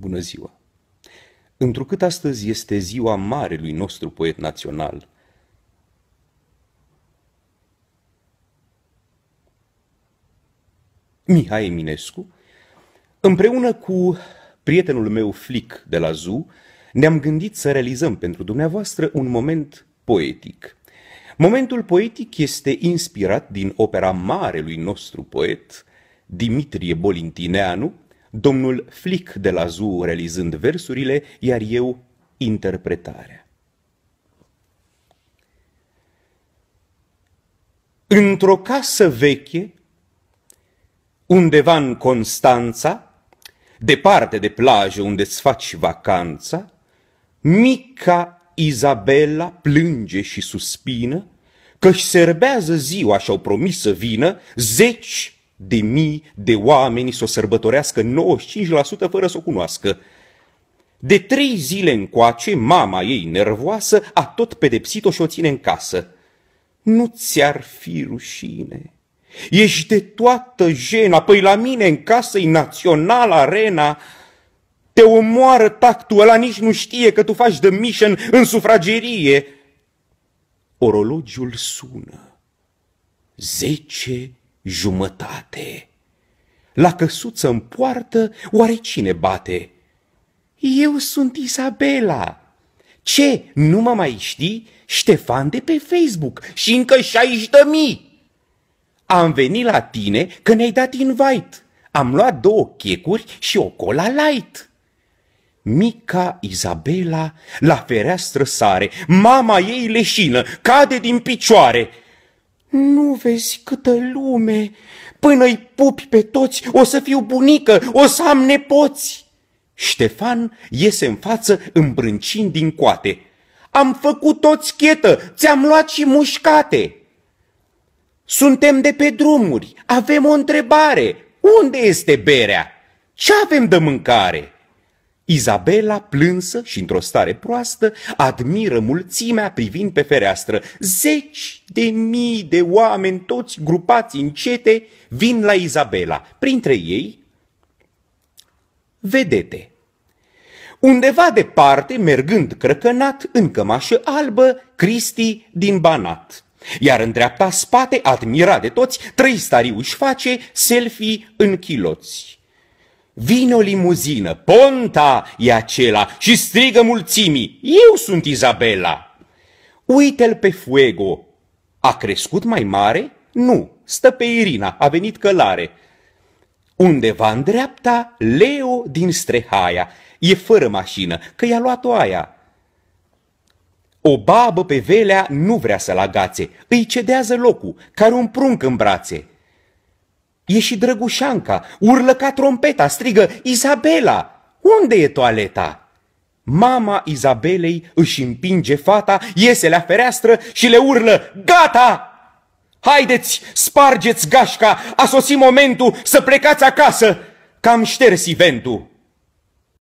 Bună ziua! Întrucât astăzi este ziua marelui nostru poet național, Mihai Eminescu, împreună cu prietenul meu Flic de la ZU, ne-am gândit să realizăm pentru dumneavoastră un moment poetic. Momentul poetic este inspirat din opera marelui nostru poet, Dimitrie Bolintineanu, domnul Flic de la Zoo realizând versurile, iar eu interpretarea. Într-o casă veche, undeva în Constanța, departe de plajă unde îți faci vacanța, mica Izabela plânge și suspină că-și serbează ziua și-au promis să vină zeci de mii de oameni să o sărbătorească 95% fără să o cunoască. De trei zile încoace, mama ei nervoasă a tot pedepsit-o și o ține în casă. Nu ți-ar fi rușine. Ești de toată jena, păi la mine în casă e național arena. Te omoară tactul ăla, nici nu știe că tu faci de mission în sufragerie. Orologiul sună. Zece jumătate. La căsuță în poartă, oare cine bate? Eu sunt Isabela. Ce, nu mă mai știi? Ștefan de pe Facebook și încă șaici de mii. Am venit la tine că ne-ai dat invite. Am luat două checuri și o cola light. Mica Izabela la fereastră sare, mama ei leșină, cade din picioare. Nu vezi câtă lume! Până-i pupi pe toți, o să fiu bunică, o să am nepoți!" Ștefan iese în față îmbrâncind din coate. Am făcut toți schetă, ți-am luat și mușcate!" Suntem de pe drumuri, avem o întrebare. Unde este berea? Ce avem de mâncare?" Izabela, plânsă și într-o stare proastă, admiră mulțimea privind pe fereastră. Zeci de mii de oameni, toți grupați în cete, vin la Izabela. Printre ei, vedete. Undeva departe, mergând crăcănat, în cămașă albă, Cristi din Banat. Iar în dreapta spate, admirat de toți, trei stariu își face selfie în chiloți. Vine o limuzină, Ponta e acela și strigă mulțimii, eu sunt Izabela. Uite-l pe Fuego, a crescut mai mare? Nu, stă pe Irina, a venit călare. Undeva în dreapta, Leo din Strehaia, e fără mașină, că i-a luat-o aia. O babă pe velea nu vrea să-l agațe, îi cedează locul, care un prunc în brațe. E și drăgușanca, urlă ca trompeta, strigă Izabela! Unde e toaleta? Mama Izabelei își împinge fata, iese la fereastră și le urlă Gata! Haideți, spargeți gașca, a sosit momentul să plecați acasă, cam ștersi șters eventul.